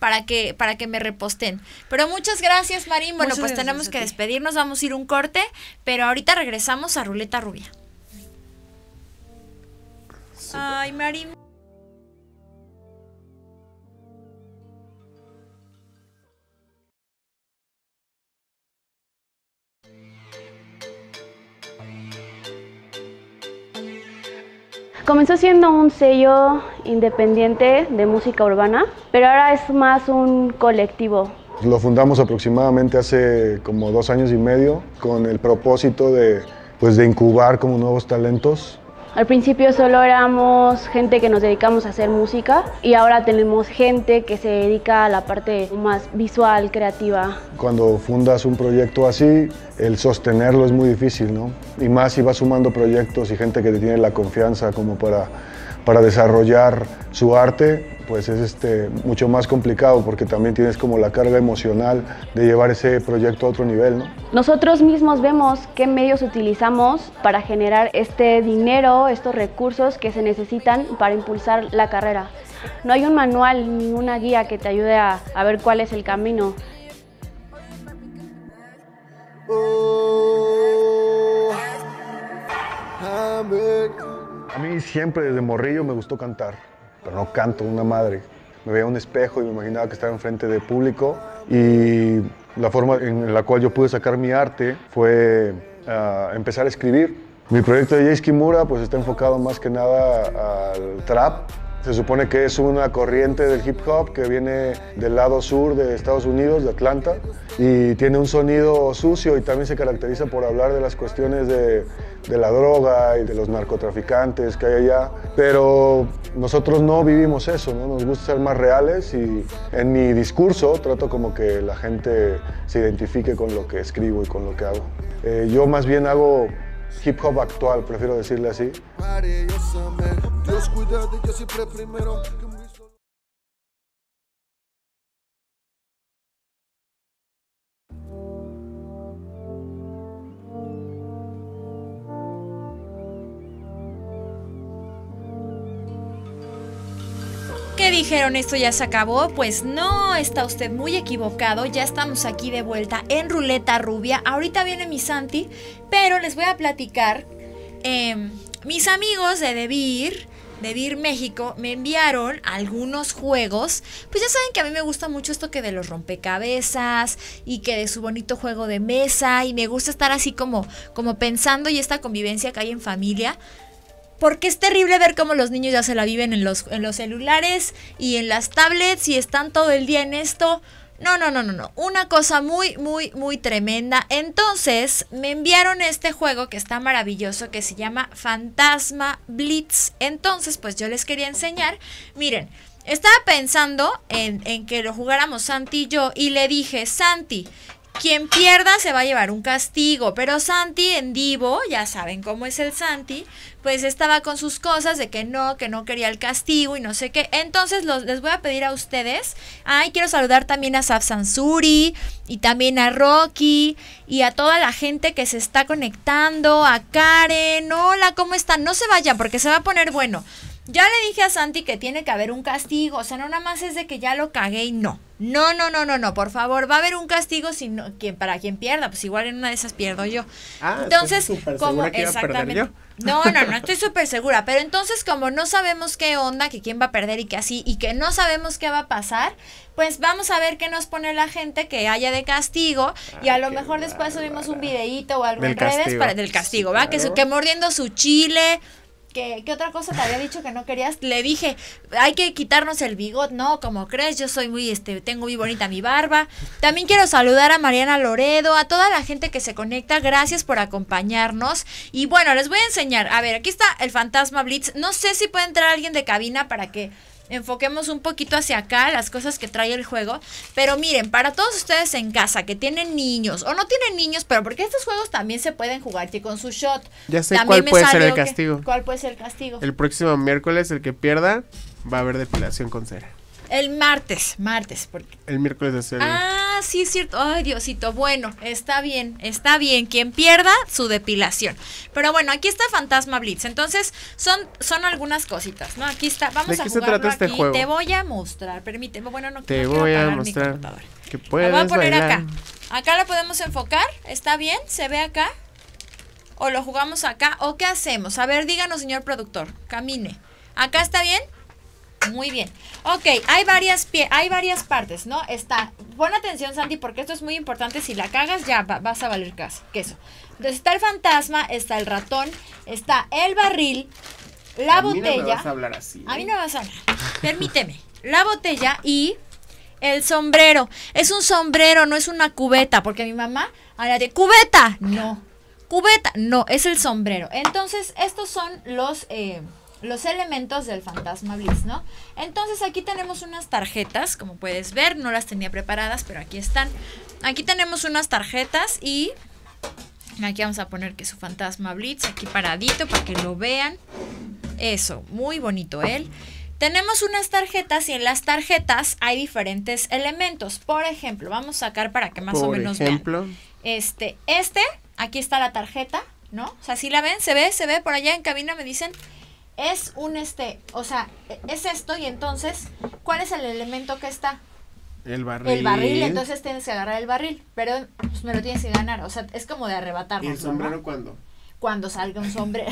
A: para que, para que me reposten. Pero muchas gracias, Marín. Bueno, pues tenemos que despedirnos, vamos a ir un corte, pero ahorita regresamos a Ruleta Rubia. Ay, Marín.
D: Comenzó siendo un sello independiente de música urbana, pero ahora es más un colectivo.
E: Lo fundamos aproximadamente hace como dos años y medio con el propósito de, pues, de incubar como nuevos talentos
D: al principio solo éramos gente que nos dedicamos a hacer música y ahora tenemos gente que se dedica a la parte más visual, creativa.
E: Cuando fundas un proyecto así, el sostenerlo es muy difícil, ¿no? Y más si vas sumando proyectos y gente que te tiene la confianza como para para desarrollar su arte, pues es este, mucho más complicado porque también tienes como la carga emocional de llevar ese proyecto a otro nivel. ¿no?
D: Nosotros mismos vemos qué medios utilizamos para generar este dinero, estos recursos que se necesitan para impulsar la carrera. No hay un manual, ni una guía que te ayude a, ver cuál es el camino. Oh.
E: A mí siempre desde morrillo me gustó cantar, pero no canto una madre. Me veía un espejo y me imaginaba que estaba enfrente de público y la forma en la cual yo pude sacar mi arte fue ah, empezar a escribir. Mi proyecto de Jace Kimura pues está enfocado más que nada al trap, se supone que es una corriente del hip hop que viene del lado sur de Estados Unidos, de Atlanta, y tiene un sonido sucio y también se caracteriza por hablar de las cuestiones de, la droga y de los narcotraficantes que hay allá. Pero nosotros no vivimos eso, ¿no? nos gusta ser más reales y en mi discurso trato como que la gente se identifique con lo que escribo y con lo que hago. Eh, yo más bien hago hip hop actual, prefiero decirle así.
A: dijeron esto ya se acabó, pues no, está usted muy equivocado, ya estamos aquí de vuelta en Ruleta Rubia, ahorita viene mi Santi, pero les voy a platicar, em, mis amigos de Debir, de México me enviaron algunos juegos. Pues ya saben que a mí me gusta mucho esto que de los rompecabezas y que de su bonito juego de mesa y me gusta estar así como como pensando y esta convivencia que hay en familia porque es terrible ver cómo los niños ya se la viven en los, los celulares y en las tablets y están todo el día en esto. No, no, no, no, no. Una cosa muy, muy, muy tremenda. Entonces, me enviaron este juego que está maravilloso, que se llama Fantasma Blitz. Entonces, pues yo les quería enseñar. Miren, estaba pensando en, en que lo jugáramos Santi y yo y le dije, Santi, quien pierda se va a llevar un castigo, pero Santi en Divo, ya saben cómo es el Santi, pues estaba con sus cosas de que no, que no quería el castigo y no sé qué. Entonces les voy a pedir a ustedes, ay, quiero saludar también a Saf Sansuri y también a Rocky y a toda la gente que se está conectando, a Karen, hola, ¿cómo están? No se vayan porque se va a poner bueno. Ya le dije a Santi que tiene que haber un castigo, o sea, no nada más es de que ya lo cagué y no. No, no, no, no, no, por favor, va a haber un castigo si para quien pierda, pues igual en una de esas pierdo yo. Ah, entonces, como exactamente. No, no, no, estoy súper segura, pero entonces como no sabemos qué onda, que quién va a perder y que así y que no sabemos qué va a pasar, pues vamos a ver qué nos pone la gente que haya de castigo y a lo mejor después subimos un videíto o algo en redes del castigo, ¿va? Que, su, que mordiendo su chile ¿Qué, ¿Qué, otra cosa te había dicho que no querías? Le dije, hay que quitarnos el bigot, ¿no? Como crees, yo soy muy, este, tengo muy bonita mi barba. También quiero saludar a Mariana Loredo, a toda la gente que se conecta, gracias por acompañarnos. Y bueno, les voy a enseñar, a ver, aquí está el fantasma Blitz. No sé si puede entrar alguien de cabina para que enfoquemos un poquito hacia acá las cosas que trae el juego. Pero miren, para todos ustedes en casa que tienen niños o no tienen niños, pero porque estos juegos también se pueden jugar que con su shot. Ya sé también cuál puede ser el castigo. ¿Cuál puede ser el castigo? El
B: próximo miércoles el que pierda va a haber depilación con cera.
A: El martes, martes.
B: Porque... El miércoles de serie.
A: Ah, sí, es cierto. Ay, Diosito. Bueno, está bien, está bien. Quien pierda, su depilación. Pero bueno, aquí está Fantasma Blitz. Entonces, son, son algunas cositas, ¿no? Aquí está. Vamos ¿De a qué se trata este Juego? Te voy a mostrar. Permíteme. Bueno, no Te no voy a mostrar.
B: que puedes Lo voy a poner acá.
A: Acá lo podemos enfocar. ¿Está bien? ¿Se ve acá? ¿O lo jugamos acá? ¿O qué hacemos? A ver, díganos, señor productor. Camine. ¿Acá está bien? Muy bien. Ok, hay varias, pie, hay varias partes, ¿no? Está, pon atención Sandy, porque esto es muy importante. Si la cagas, ya vas a valer queso. Entonces está el fantasma, está el ratón, está el barril, la a botella. Mí no vas a
B: hablar así. A mí ¿eh? no
A: vas a hablar. Permíteme. La botella y el sombrero. Es un sombrero, no es una cubeta, porque mi mamá habla de cubeta. No. Cubeta, no, es el sombrero. Entonces, estos son los... Eh, los elementos del fantasma Blitz, ¿no? Entonces aquí tenemos unas tarjetas, como puedes ver, no las tenía preparadas, pero aquí están. Aquí tenemos unas tarjetas y aquí vamos a poner que su fantasma Blitz, aquí paradito para que lo vean. Eso, muy bonito él. ¿eh? Tenemos unas tarjetas y en las tarjetas hay diferentes elementos. Por ejemplo, vamos a sacar para que más o menos ejemplo. vean. Este, este, aquí está la tarjeta, ¿no? O sea, si la ven, se ve, se ve por allá en cabina, me dicen es un este, o sea, e, es esto y entonces, ¿cuál es el elemento que está?
B: El barril. El barril, entonces
A: tienes que agarrar el barril, pero pues, me lo tienes que ganar, o sea, es como de arrebatarlo. ¿Y el sombrero cuándo? Cuando salga un sombrero.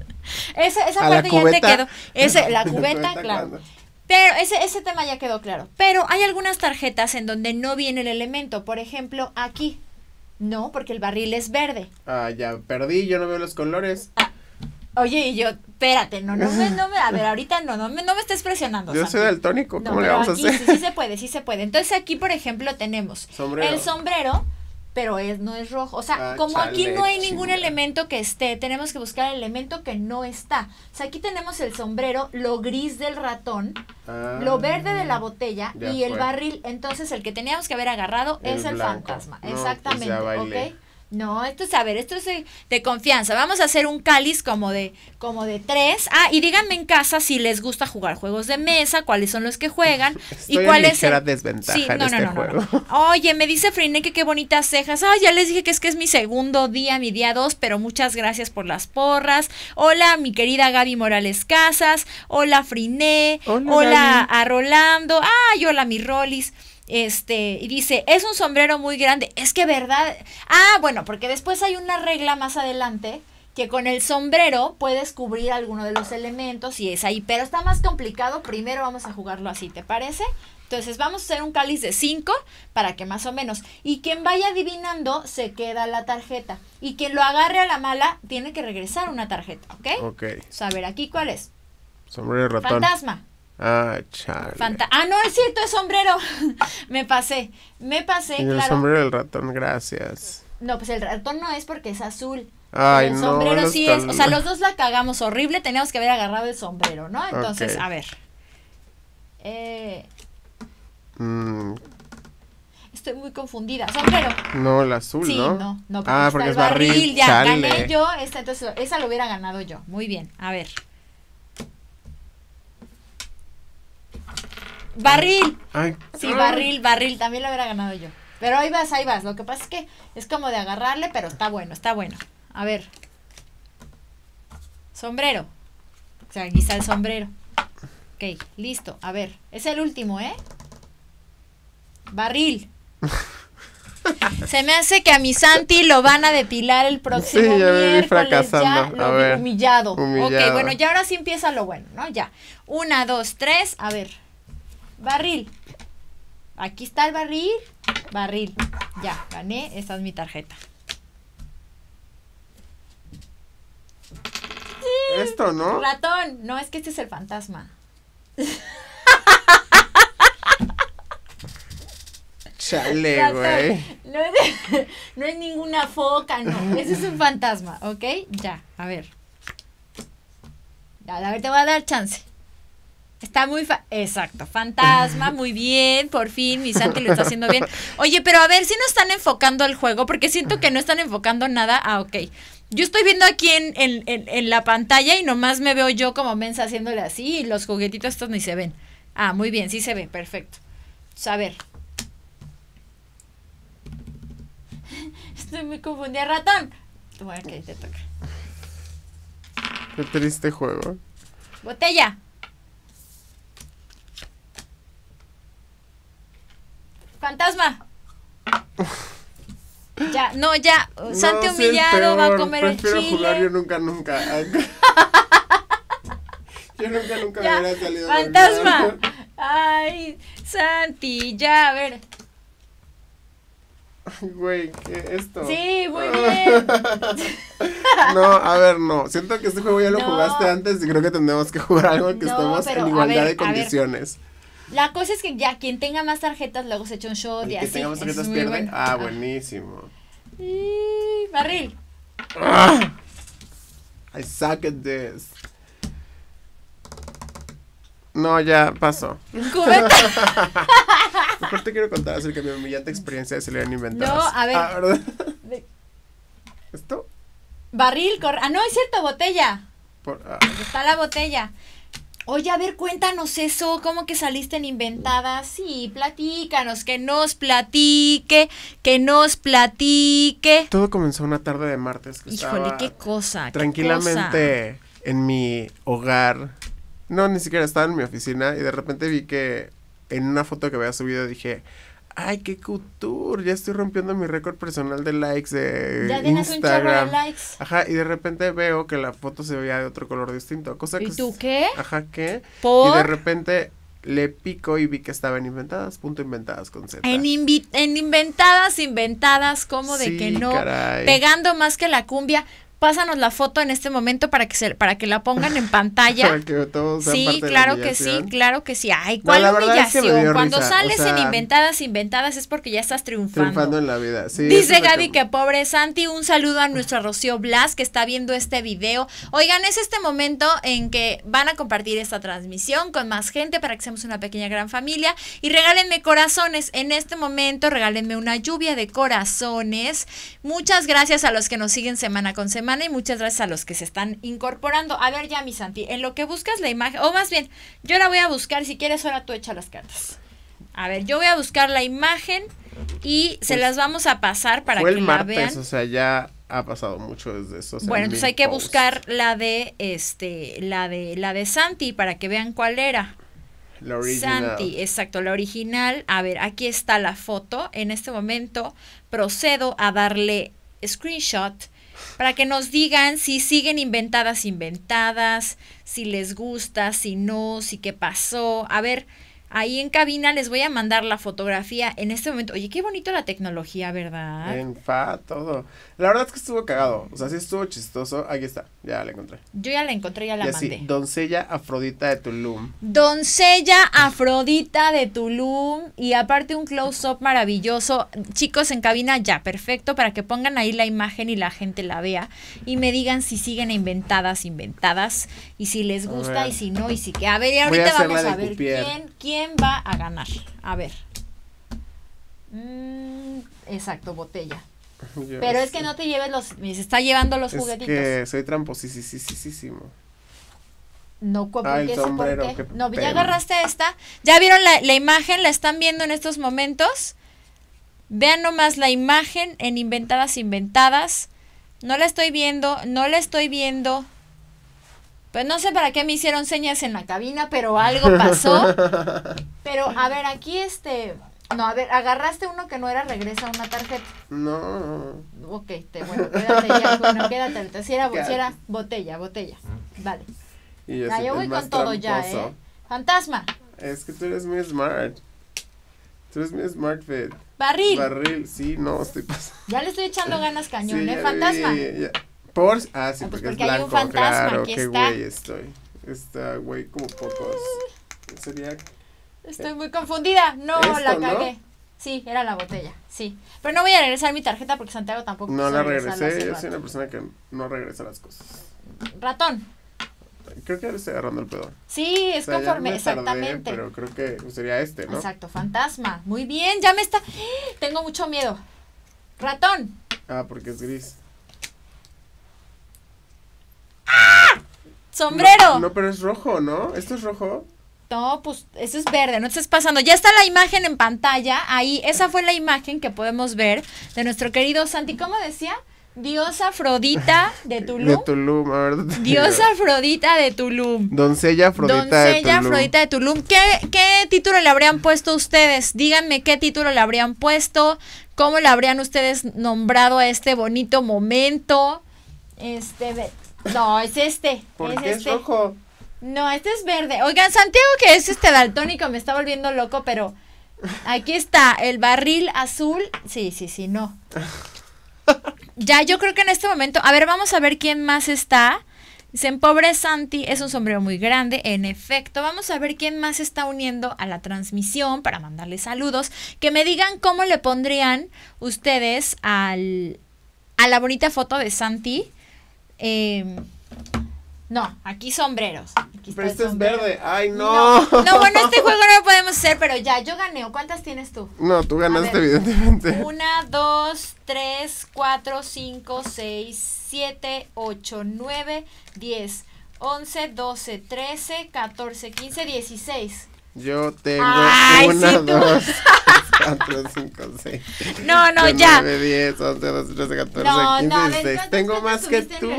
A: esa, esa parte ya te quedó. la cubeta, claro. Pero ese, ese tema ya quedó claro. Pero hay algunas tarjetas en donde no viene el elemento, por ejemplo, aquí. No, porque el barril es verde.
B: Ah, ya perdí, yo no veo los colores.
A: Oye, y yo, espérate, no, no me, no me, a ver, ahorita no, no me, no me estés presionando. Yo soy soy
B: tónico, ¿cómo le vamos a hacer? Sí,
A: sí se puede, sí se puede. Entonces aquí, por ejemplo, tenemos el sombrero, pero es, no es rojo. O sea, ah, como aquí no hay ningún elemento que esté, tenemos que buscar el elemento que no está. O sea, aquí tenemos el sombrero, lo gris del ratón,
B: lo ah, verde
A: de la botella y el barril. Entonces, el que teníamos que haber agarrado es el fantasma. Pues Exactamente, ¿ok? No, esto es, a ver, esto es de, confianza. Vamos a hacer un cáliz como de, como de tres. Ah, y díganme en casa si les gusta jugar juegos de mesa, cuáles son los que juegan y cuáles.
B: desventaja sí, este no, no,
A: no, Oye, me dice friné que qué bonitas cejas. Ah, ya les dije que es que es mi segundo día, mi día dos, pero muchas gracias por las porras. Hola, mi querida Gaby Morales Casas. Hola, Friné. Hola, a Rolando. Ay, hola, mi Rolis. Este, y dice, es un sombrero muy grande. Es que verdad. Ah, bueno, porque después hay una regla más adelante que con el sombrero puedes cubrir alguno de los elementos y es ahí, pero está más complicado. Primero vamos a jugarlo así, ¿te parece? Entonces vamos a hacer un cáliz de 5 para que más o menos. Y quien vaya adivinando se queda la tarjeta. Y quien lo agarre a la mala tiene que regresar una tarjeta, ¿ok? Ok. a ver, aquí cuál es.
B: Sombrero ratón. Fantasma. Ah, chale.
A: ah, no, es cierto, es sombrero. me pasé, me pasé. Y el sombrero
B: del ratón, gracias.
A: No, pues el ratón no es porque es azul. Ay, el sombrero sí es. O sea, los dos la cagamos horrible. Teníamos que haber agarrado el sombrero, ¿no? Entonces, a ver. Eh, mm. Estoy muy confundida. Sombrero.
B: No, el azul, ¿no? no, no ah, porque es barril. barril ya, gané
A: yo. Esta, entonces, esa lo hubiera ganado yo. Muy bien. A ver. Barril. Sí, barril, barril. También lo hubiera ganado yo. Pero ahí vas, ahí vas. Lo que pasa es que es como de agarrarle, pero está bueno, está bueno. A ver. Sombrero. O sea, aquí está el sombrero. Ok, listo. A ver. Es el último, ¿eh? Barril. Se me hace que a mi Santi lo van a depilar el próximo sí, ya miércoles. fracasando. Humillado. humillado. Ok, bueno, ya ahora sí empieza lo bueno, ¿no? Ya. Una, dos, tres. A ver barril. Aquí está el barril. Barril. Ya, gané. Esta es mi tarjeta.
D: Esto, ¿no?
A: Ratón. No, es que este es el fantasma.
B: Chale, güey.
A: No, es, no es ninguna foca, no. Ese es un fantasma, ¿ok? Ya, a ver. A ver, te voy a dar chance. Está muy... Exacto, fantasma, muy bien, por fin, mi Santi lo está haciendo bien. Oye, pero a ver, si no están enfocando el juego, porque siento que no están enfocando nada. Ah, ok. Yo estoy viendo aquí en, en, la pantalla y nomás me veo yo como mensa haciéndole así y los juguetitos estos ni se ven. Ah, muy bien, sí se ve, perfecto. Pues, a ver. Estoy muy confundida, ratón. Bueno, que te toca.
B: Qué triste juego.
A: Botella. Fantasma. Ya, no, ya. Santi humillado va a comer el chile. Prefiero jugar
B: yo nunca, nunca. yo nunca, nunca me hubiera salido. Fantasma.
A: Ay, Santi, ya, a ver.
B: Güey, ¿qué
D: esto?
A: Sí, muy ah. bien.
B: no, a ver, no. Siento que este juego ya lo jugaste antes y creo que tendremos que jugar algo que estamos estemos en igualdad de condiciones.
A: La cosa es que ya quien tenga más tarjetas luego se echa un shot y, así. tenga más tarjetas Ah,
B: buenísimo. Y...
A: Barril.
D: Ah.
B: I suck at this. No, ya pasó. Mejor te quiero contar acerca de mi humillante experiencia de han inventadas. No, a ver. Ah,
A: ¿Esto? Barril, corre Ah, no, es cierto, botella. Por, ah. Está la botella. Oye, a ver, cuéntanos eso, ¿cómo que saliste en Inventadas? Sí, platícanos, que nos platique, que nos platique.
B: Todo comenzó una tarde de martes. Híjole, qué
A: cosa. Tranquilamente
B: en mi hogar. No, ni siquiera estaba en mi oficina y de repente vi que en una foto que había subido dije, ay, qué couture, ya estoy rompiendo mi récord personal de likes de ya Instagram. Un de likes. Ajá, y de repente veo que la foto se veía de otro color distinto, cosa ¿Y que... tú qué? Ajá, ¿qué? Y de repente le pico y vi que estaban inventadas, punto inventadas con Z.
A: En, inventadas, inventadas, como de que no, pegando más que la cumbia pásanos la foto en este momento para que se, para que la pongan en pantalla.
B: sí, claro que sí,
A: claro que sí. Ay, cuál humillación. Cuando sales en inventadas, inventadas es porque ya estás triunfando. Triunfando
B: en la vida. Sí, Dice Gaby que...
A: pobre Santi, un saludo a nuestro Rocío Blas que está viendo este video. Oigan, es este momento en que van a compartir esta transmisión con más gente para que seamos una pequeña gran familia y regálenme corazones en este momento, regálenme una lluvia de corazones. Muchas gracias a los que nos siguen semana con semana y muchas gracias a los que se están incorporando. A ver ya, mi Santi, en lo que buscas la imagen, o más bien, yo la voy a buscar, si quieres ahora tú echa las cartas. A ver, yo voy a buscar la imagen y se pues, las vamos a pasar para que el la martes, vean. O
B: sea, ya ha pasado mucho desde eso. Bueno, entonces hay que
A: buscar la de este, la de la de Santi para que vean cuál era.
B: La original. Santi,
A: exacto, la original. A ver, aquí está la foto. En este momento procedo a darle screenshot para que nos digan si siguen inventadas, inventadas, si les gusta, si no, si qué pasó. A ver, ahí en cabina les voy a mandar la fotografía en este momento. Oye, qué bonito la tecnología, ¿verdad?
B: En todo. La verdad es que estuvo cagado. O sea, sí estuvo chistoso. Aquí está, ya la encontré.
A: Yo ya la encontré, ya la mandé.
B: doncella Afrodita de Tulum.
A: Doncella Afrodita de Tulum. Y aparte un close-up maravilloso. Chicos en cabina, ya, perfecto, para que pongan ahí la imagen y la gente la vea. Y me digan si siguen inventadas, inventadas. Y si les gusta y si no, y si qué. A ver, y ahorita vamos a ver quién, va a ganar. A ver. Mm, exacto, botella.
D: Pero
A: es que no te lleves los. Se está llevando los es Que
B: soy tramposísimo.
A: No, sí el por qué? No, ya agarraste esta. ¿Ya vieron la, la imagen? ¿La están viendo en estos momentos? Vean nomás la imagen en Inventadas Inventadas. No la estoy viendo, no la estoy viendo. Pues no sé para qué me hicieron señas en la cabina, pero algo pasó. Pero a ver, aquí este, no, a ver, agarraste uno que no era, regresa una tarjeta.
B: No.
A: Ok, te, bueno, quédate ya, bueno, quédate Si era, botella, botella. Vale.
B: Y yo, ya, ah, yo voy con todo ya, ¿eh? Fantasma. Es que tú eres muy smart. Tú eres muy smart fit. Barril. Barril, sí, no, estoy pasando.
A: Ya le estoy echando ganas cañón, ¿eh? Fantasma.
B: ah, sí, ah, pues porque, es blanco, hay un fantasma claro, que qué güey estoy. Está güey como pocos. Sería
A: Estoy muy confundida. No, la cagué. Sí, era la botella, sí. Pero no voy a regresar mi tarjeta porque Santiago tampoco. No la regresé, yo soy una
B: persona que no regresa las cosas. Ratón. Creo que le estoy agarrando el pedo. Sí, es conforme, exactamente. Pero creo que sería este, ¿no?
A: Exacto, fantasma. Muy bien, ya me está. ¡Ah! Tengo mucho miedo. Ratón.
B: Ah, porque es gris.
A: ¡Ah! Sombrero. no
B: pero es rojo, ¿no? ¿Esto es rojo?
A: No, pues eso es verde, no estás pasando. Ya está la imagen en pantalla, ahí, esa fue la imagen que podemos ver de nuestro querido Santi. ¿Cómo decía? Diosa Afrodita de
B: Tulum. Diosa
A: Afrodita de Tulum.
B: Doncella Afrodita de Tulum. Afrodita
A: de Tulum. ¿Qué, título le habrían puesto ustedes? Díganme qué título le habrían puesto, cómo le habrían ustedes nombrado a este bonito momento. Este, no, es este. qué es este. rojo? No, este es verde. Oigan, Santiago, que es este daltónico, me está volviendo loco, pero aquí está el barril azul. Sí, sí, sí, no. Ya, yo creo que en este momento. A ver, vamos a ver quién más está. Dicen, pobre Santi, es un sombrero muy grande, en efecto. Vamos a ver quién más está uniendo a la transmisión para mandarle saludos. Que me digan cómo le pondrían ustedes al, a la bonita foto de Santi. Em, no, aquí sombreros pero
B: este es verde. Ay, no. no.
A: bueno, este juego no lo podemos hacer, pero ya, yo gané. ¿Cuántas tienes tú?
B: No, tú ganaste, evidentemente.
A: Una, dos, tres, cuatro, cinco, seis, siete, ocho, nueve, diez, once, doce, trece, catorce, quince, dieciséis.
B: Yo tengo Ay, una, dos, 4, 5, 6. No, no, 9, ya. 10, 11, 12, 13, 14, no, 15, no, 16. No, tengo más que tú.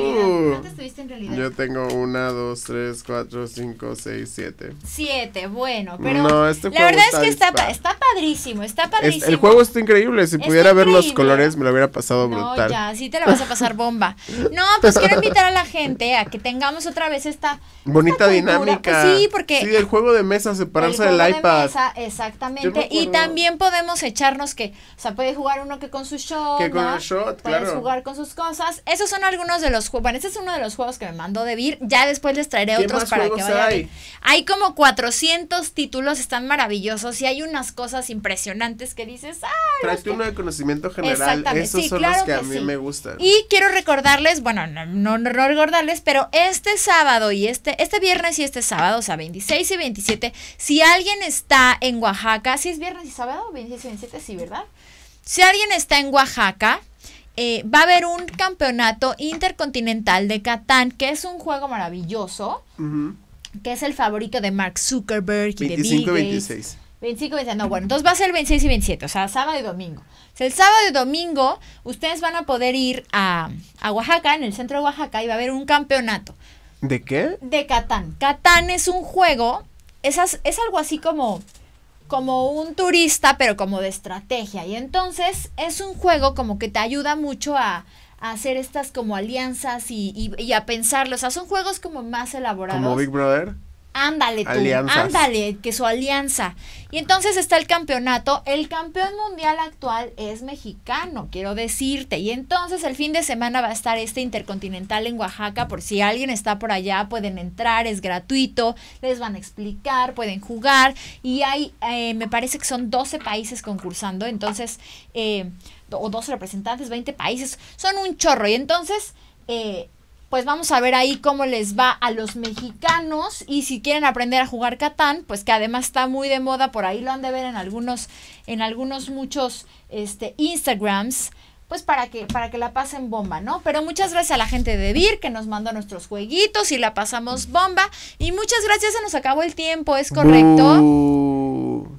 B: en realidad? Yo tengo 1, 2, 3, 4, 5, 6, 7.
A: 7, bueno, pero. No, este la verdad es que está, pa está padrísimo, está padrísimo. Es, el juego está
B: increíble. Si pudiera increíble. ver los colores, me lo hubiera pasado brutal. No, ya,
A: sí te la vas a pasar bomba. No, pues quiero invitar a la gente a que tengamos otra vez esta.
B: Bonita esta dinámica. Pues sí, porque. Sí, el juego de mesa separarse del iPad. De
A: mesa, exactamente. Y también podemos vemos echarnos que, o sea, puede jugar uno que con su shot, que con shot puedes jugar con sus cosas. Esos son algunos de los juegos. Bueno, este es uno de los juegos que me mandó de Vir. Ya después les traeré otros para que vayan. Hay? como 400 títulos, están maravillosos y hay unas cosas impresionantes que dices, ah, uno
B: de conocimiento general, esos son los que, a mí me gustan. Y
A: quiero recordarles, bueno, no, no, recordarles, pero este sábado y este este viernes y este sábado, o sea, 26 y 27, si alguien está en Oaxaca, si es viernes y sábado, 26 y 27, sí, ¿verdad? Si alguien está en Oaxaca, eh, va a haber un campeonato intercontinental de Catán, que es un juego maravilloso, que es el favorito de Mark Zuckerberg y 25 de Bill 26. 25 26, no, bueno, entonces va a ser el 26 y 27, o sea, sábado y domingo. el sábado y domingo ustedes van a poder ir a, Oaxaca, en el centro de Oaxaca, y va a haber un campeonato. ¿De qué? De Catán. Catán es un juego, es algo así como como un turista, pero como de estrategia. Y entonces es un juego como que te ayuda mucho a, hacer estas como alianzas y, y, a pensarlo. O sea, son juegos como más elaborados. ¿Como Big Brother? ándale tú, ándale, que su alianza. Y entonces está el campeonato, el campeón mundial actual es mexicano, quiero decirte. Y entonces el fin de semana va a estar este intercontinental en Oaxaca, por si alguien está por allá, pueden entrar, es gratuito, les van a explicar, pueden jugar. Y hay, eh, me parece que son 12 países concursando, entonces, eh, o 12 representantes, 20 países, son un chorro. Y entonces... Eh, pues vamos a ver ahí cómo les va a los mexicanos y si quieren aprender a jugar Catán, pues que además está muy de moda, por ahí lo han de ver en algunos, en algunos muchos este, Instagrams pues para que, para que la pasen bomba, ¿no? Pero muchas gracias a la gente de Vir que nos mandó nuestros jueguitos y la pasamos bomba. Y muchas gracias, se nos acabó el tiempo, ¿es correcto?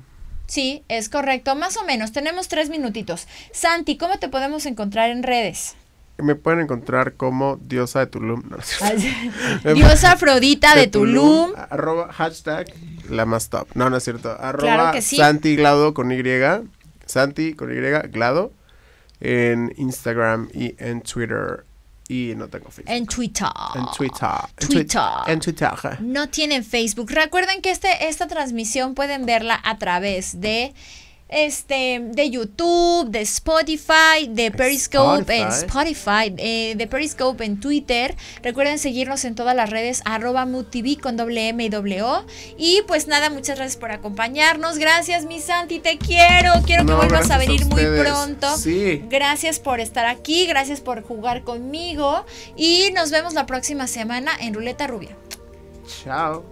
A: Sí, es correcto, más o menos. Tenemos tres minutitos. Santi, ¿cómo te podemos encontrar en redes?
B: me pueden encontrar como Diosa de Tulum. No,
A: em, Diosa Afrodita de, Tulum.
B: hashtag la más top. No, no es cierto. Santi Glado con Y. Santi con Y, Glado. En Instagram y en Twitter. Y no tengo Facebook.
A: En Twitter. En
B: Twitter. Twitter. En, Twitter.
A: No tienen Facebook. Recuerden que este, esta transmisión pueden verla a través de este, de YouTube, de Spotify, de Periscope en Spotify, eh, de Periscope en Twitter. Recuerden seguirnos en todas las redes arroba MUTV con doble M y O. Y pues nada, muchas gracias por acompañarnos. Gracias, mi Santi, te quiero. Quiero que vuelvas a venir muy pronto. Gracias por estar aquí, gracias por jugar conmigo. Y nos vemos la próxima semana en Ruleta Rubia.
B: Chao.